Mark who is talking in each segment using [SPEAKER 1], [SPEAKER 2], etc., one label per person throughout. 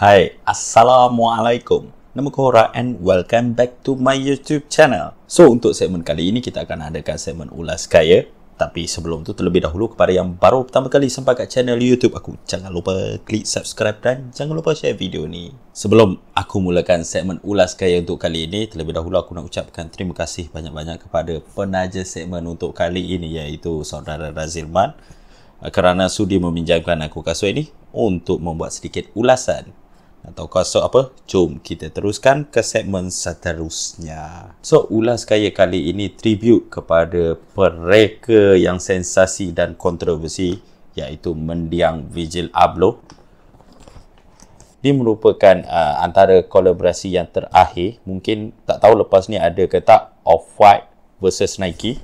[SPEAKER 1] Hai, Assalamualaikum. Nama korang and welcome back to my YouTube channel. So, untuk segmen kali ini, kita akan adakan segmen ulas kaya tapi sebelum tu terlebih dahulu kepada yang baru pertama kali sampai kat channel YouTube aku Jangan lupa klik subscribe dan jangan lupa share video ni Sebelum aku mulakan segmen ulas kaya untuk kali ini Terlebih dahulu aku nak ucapkan terima kasih banyak-banyak kepada penaja segmen untuk kali ini Iaitu saudara Razilman kerana sudi meminjamkan aku kasut ini untuk membuat sedikit ulasan atau kau apa? Jom kita teruskan ke segmen seterusnya. So, ulas kaya kali ini tribute kepada mereka yang sensasi dan kontroversi iaitu mendiang Vigil Abloh. Dia merupakan uh, antara kolaborasi yang terakhir. Mungkin tak tahu lepas ni ada ke tak Off-White versus Nike.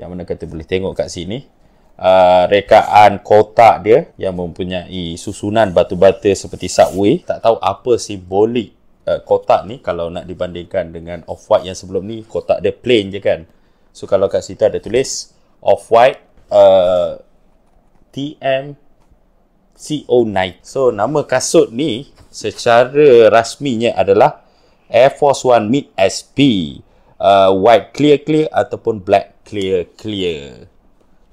[SPEAKER 1] Yang mana kita boleh tengok kat sini uh, rekaan kotak dia yang mempunyai susunan batu-bata seperti subway. Tak tahu apa simbolik uh, kotak ni kalau nak dibandingkan dengan off-white yang sebelum ni kotak dia plain je kan. So kalau kat situ ada tulis off-white uh, ah, TM CO9. So nama kasut ni secara rasminya adalah Air Force One Mid SP uh, white clear clear ataupun black clear clear.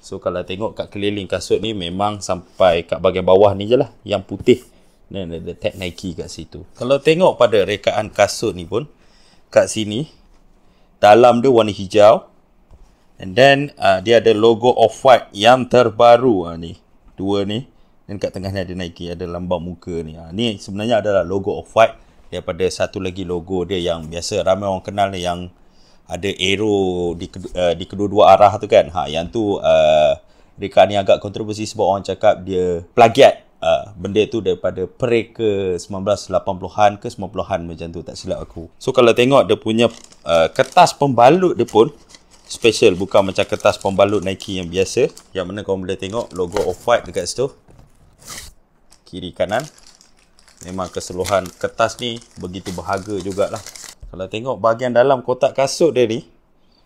[SPEAKER 1] So kalau tengok kat keliling kasut ni memang sampai kat bahagian bawah ni je lah yang putih. Dan ada tag Nike kat situ. Kalau tengok pada rekaan kasut ni pun kat sini dalam dia warna hijau and then uh, dia ada logo off-white yang terbaru uh, ni. Dua ni dan kat tengahnya ada Nike ada lambang muka ni. Uh, ni sebenarnya adalah logo off-white daripada satu lagi logo dia yang biasa ramai orang kenal ni yang ada aero di uh, di kedua-dua arah tu kan ha yang tu uh, eh, reka ni agak kontroversi sebab orang cakap dia plagiat uh, benda tu daripada pre ke 1980-an ke 90-an macam tu tak silap aku so kalau tengok dia punya uh, kertas pembalut dia pun special bukan macam kertas pembalut Nike yang biasa yang mana kau boleh tengok logo off white dekat situ kiri kanan memang keseluruhan kertas ni begitu berharga jugalah kalau tengok bahagian dalam kotak kasut dia ni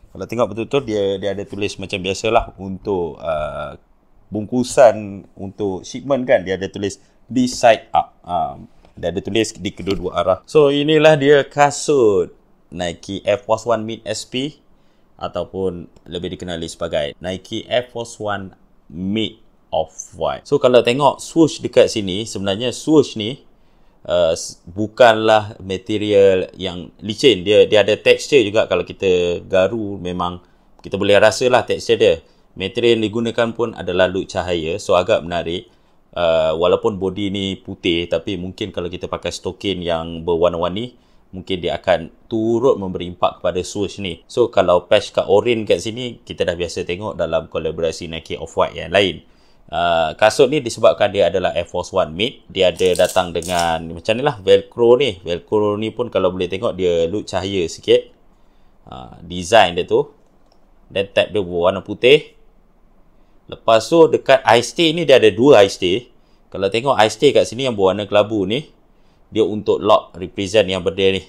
[SPEAKER 1] Kalau tengok betul-betul dia dia ada tulis macam biasalah Untuk uh, bungkusan untuk shipment kan Dia ada tulis di side up uh, Dia ada tulis di kedua-dua arah So inilah dia kasut Nike Air Force One Mid SP Ataupun lebih dikenali sebagai Nike Air Force One Mid Off-White So kalau tengok swoosh dekat sini Sebenarnya swoosh ni Uh, bukanlah material yang licin dia dia ada tekstur juga kalau kita garu memang kita boleh rasalah tekstur dia material yang digunakan pun adalah lut cahaya so agak menarik uh, walaupun body ni putih tapi mungkin kalau kita pakai stokin yang berwarna-warni mungkin dia akan turut memberi impak kepada swoosh ni so kalau patch kat orange kat sini kita dah biasa tengok dalam kolaborasi Nike Off-White yang lain Uh, kasut ni disebabkan dia adalah Air Force One Mid Dia ada datang dengan macam ni lah Velcro ni Velcro ni pun kalau boleh tengok dia look cahaya sikit uh, Design dia tu Dan tab dia berwarna putih Lepas tu dekat ice tea ni dia ada dua ice tea Kalau tengok ice tea kat sini yang berwarna kelabu ni Dia untuk lock represent yang berdiri ni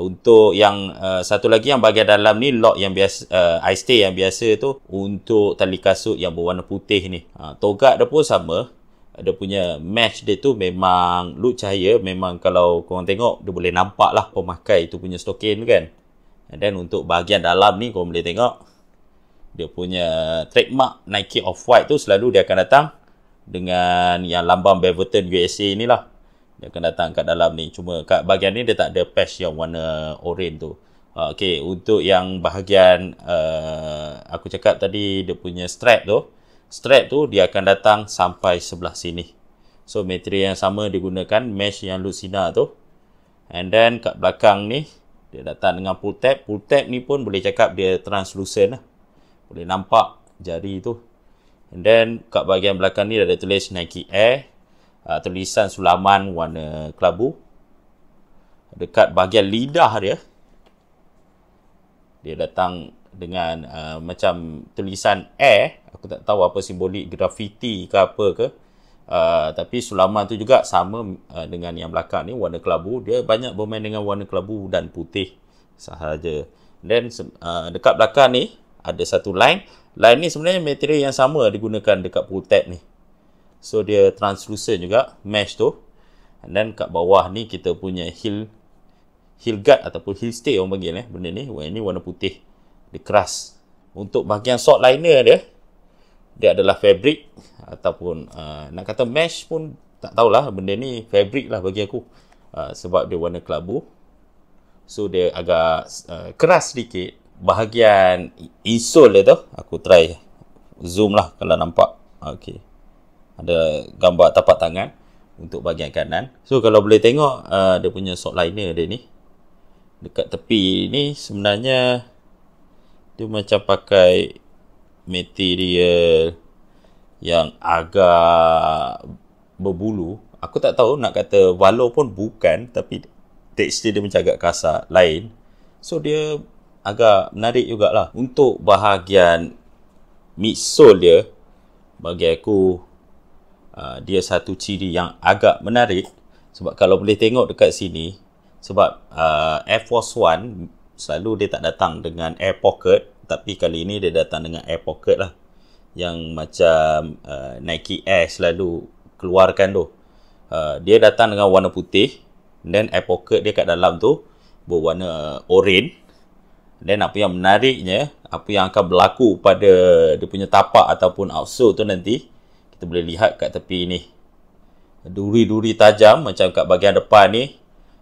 [SPEAKER 1] untuk yang uh, satu lagi yang bagian dalam ni lock yang biasa uh, I stay yang biasa tu untuk tali kasut yang berwarna putih ni. Ha, togak dia pun sama. Dia punya match dia tu memang look cahaya memang kalau korang tengok dia boleh nampak lah pemakai tu punya stokin tu kan. And then untuk bahagian dalam ni korang boleh tengok dia punya trademark Nike Off-White tu selalu dia akan datang dengan yang lambang Beaverton USA ni lah dia akan datang kat dalam ni cuma kat bahagian ni dia tak ada patch yang warna oren tu ah, Okay, untuk yang bahagian uh, aku cakap tadi dia punya strap tu strap tu dia akan datang sampai sebelah sini so material yang sama digunakan mesh yang lucina tu and then kat belakang ni dia datang dengan pull tab pull tab ni pun boleh cakap dia translucent lah. boleh nampak jari tu and then kat bahagian belakang ni ada tulis Nike Air uh, tulisan sulaman warna kelabu dekat bahagian lidah dia dia datang dengan uh, macam tulisan air aku tak tahu apa simbolik grafiti ke apa ke uh, tapi sulaman tu juga sama uh, dengan yang belakang ni warna kelabu dia banyak bermain dengan warna kelabu dan putih sahaja dan uh, dekat belakang ni ada satu line line ni sebenarnya material yang sama digunakan dekat putek ni uh, So dia translucent juga mesh tu. And then kat bawah ni kita punya heel heel guard ataupun heel stay orang panggil eh benda ni. Warna ni warna putih. Dia keras. Untuk bahagian sock liner dia dia adalah fabric ataupun uh, nak kata mesh pun tak tahulah benda ni fabric lah bagi aku. Uh, sebab dia warna kelabu. So dia agak uh, keras sedikit bahagian insole dia tu. Aku try zoom lah kalau nampak. Okay ada gambar tapak tangan untuk bahagian kanan. So kalau boleh tengok uh, dia punya sock liner dia ni dekat tepi ni sebenarnya dia macam pakai material yang agak berbulu. Aku tak tahu nak kata walaupun bukan tapi tekstur dia macam kasar lain. So dia agak menarik jugalah. Untuk bahagian midsole dia bagi aku Ah, dia satu ciri yang agak menarik sebab kalau boleh tengok dekat sini sebab uh, Air Force One selalu dia tak datang dengan air pocket tapi kali ini dia datang dengan air pocket lah yang macam uh, Nike Air selalu keluarkan tu uh, dia datang dengan warna putih dan air pocket dia kat dalam tu berwarna oranye dan apa yang menariknya apa yang akan berlaku pada dia punya tapak ataupun outsole tu nanti kita boleh lihat kat tepi ni Duri-duri tajam macam kat bahagian depan ni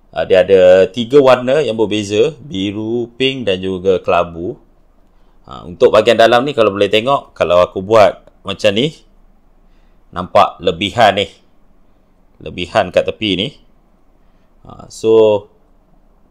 [SPEAKER 1] ah, Dia ada tiga warna yang berbeza Biru, pink dan juga kelabu ah, Untuk bahagian dalam ni kalau boleh tengok Kalau aku buat macam ni Nampak lebihan ni Lebihan kat tepi ni ah, So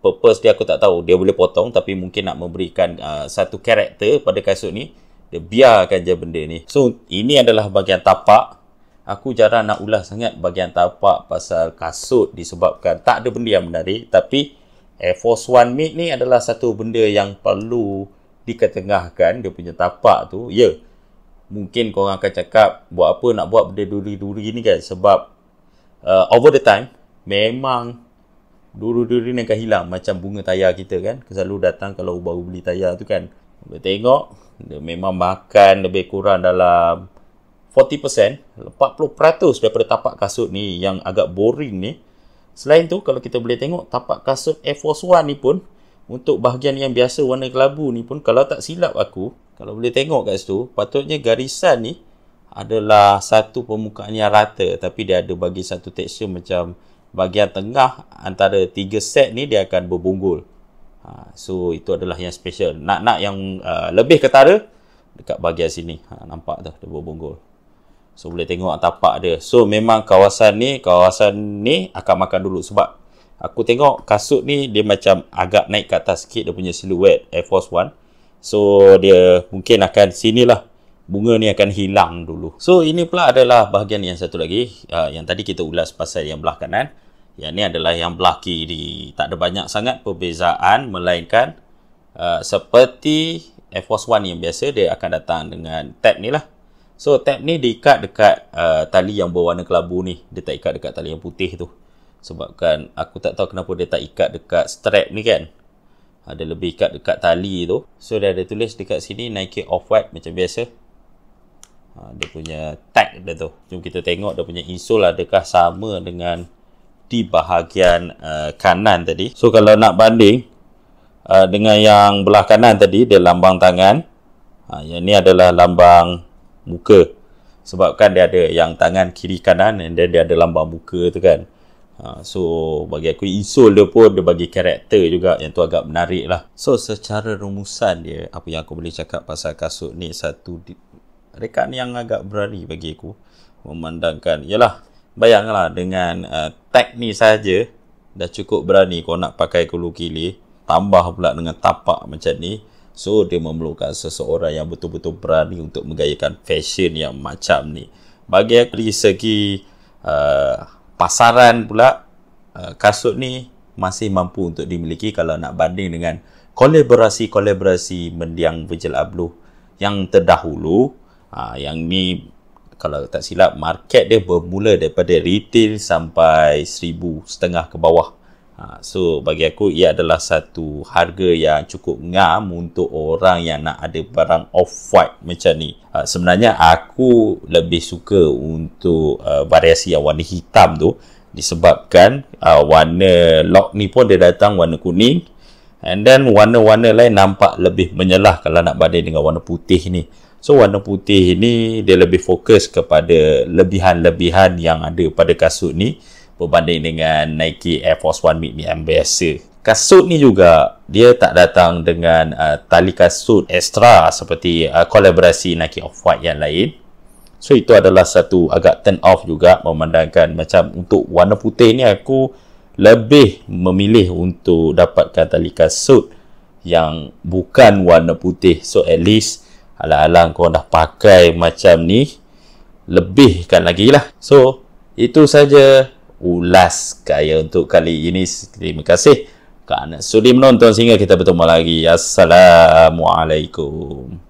[SPEAKER 1] Purpose dia aku tak tahu Dia boleh potong tapi mungkin nak memberikan Satu karakter pada kasut ni dia biarkan je benda ni. So, ini adalah bagian tapak. Aku jarang nak ulas sangat bagian tapak pasal kasut disebabkan tak ada benda yang menarik. Tapi, Air Force One Mate ni adalah satu benda yang perlu diketengahkan dia punya tapak tu. Ya, yeah, mungkin korang akan cakap buat apa nak buat benda duri-duri ni kan sebab uh, over the time memang duri-duri ni akan hilang macam bunga tayar kita kan selalu datang kalau baru beli tayar tu kan boleh tengok dia memang makan lebih kurang dalam 40%, 40% daripada tapak kasut ni yang agak boring ni. Selain tu kalau kita boleh tengok tapak kasut Air Force One ni pun untuk bahagian yang biasa warna kelabu ni pun kalau tak silap aku, kalau boleh tengok kat situ, patutnya garisan ni adalah satu permukaan yang rata tapi dia ada bagi satu tekstur macam bahagian tengah antara tiga set ni dia akan berbunggul. Ha, so itu adalah yang special nak nak yang uh, lebih ketara dekat bahagian sini ha, nampak tu debu bonggol so boleh tengok tapak dia so memang kawasan ni kawasan ni akan makan dulu sebab aku tengok kasut ni dia macam agak naik ke atas sikit dia punya siluet Air Force One so dia mungkin akan sinilah bunga ni akan hilang dulu so ini pula adalah bahagian yang satu lagi uh, yang tadi kita ulas pasal yang belah kanan yang ni adalah yang belah kiri. Tak ada banyak sangat perbezaan melainkan uh, seperti Air Force One yang biasa dia akan datang dengan tab ni lah. So tab ni diikat dekat uh, tali yang berwarna kelabu ni. Dia tak ikat dekat tali yang putih tu. Sebabkan aku tak tahu kenapa dia tak ikat dekat strap ni kan. Ada ah, lebih ikat dekat tali tu. So dia ada tulis dekat sini Nike Off-White macam biasa. Uh, dia punya tag dia tu. Jom kita tengok dia punya insole adakah sama dengan di bahagian uh, kanan tadi. So kalau nak banding uh, dengan yang belah kanan tadi dia lambang tangan. Ha, yang ni adalah lambang muka. Sebabkan dia ada yang tangan kiri kanan and then dia ada lambang muka tu kan. Ha, so bagi aku insul dia pun dia bagi karakter juga yang tu agak menarik lah. So secara rumusan dia apa yang aku boleh cakap pasal kasut ni satu di- rekaan yang agak berani bagi aku memandangkan ialah bayangkanlah dengan uh, tag ni saja dah cukup berani kau nak pakai kulu kili tambah pula dengan tapak macam ni so dia memerlukan seseorang yang betul-betul berani untuk menggayakan fashion yang macam ni bagi aku dari segi uh, pasaran pula uh, kasut ni masih mampu untuk dimiliki kalau nak banding dengan kolaborasi-kolaborasi mendiang Virgil Abloh yang terdahulu uh, yang ni kalau tak silap market dia bermula daripada retail sampai seribu setengah ke bawah ha, so bagi aku ia adalah satu harga yang cukup ngam untuk orang yang nak ada barang off-white macam ni ha, sebenarnya aku lebih suka untuk uh, variasi yang warna hitam tu disebabkan uh, warna lock ni pun dia datang warna kuning and then warna-warna lain nampak lebih menyelah kalau nak banding dengan warna putih ni So warna putih ini dia lebih fokus kepada lebihan-lebihan yang ada pada kasut ni berbanding dengan Nike Air Force One Mid yang biasa. Kasut ni juga dia tak datang dengan uh, tali kasut extra seperti uh, kolaborasi Nike Off White yang lain. So itu adalah satu agak turn off juga memandangkan macam untuk warna putih ni aku lebih memilih untuk dapatkan tali kasut yang bukan warna putih. So at least alang-alang korang dah pakai macam ni lebihkan lagi lah so itu saja ulas kaya untuk kali ini terima kasih kerana sudi menonton sehingga kita bertemu lagi Assalamualaikum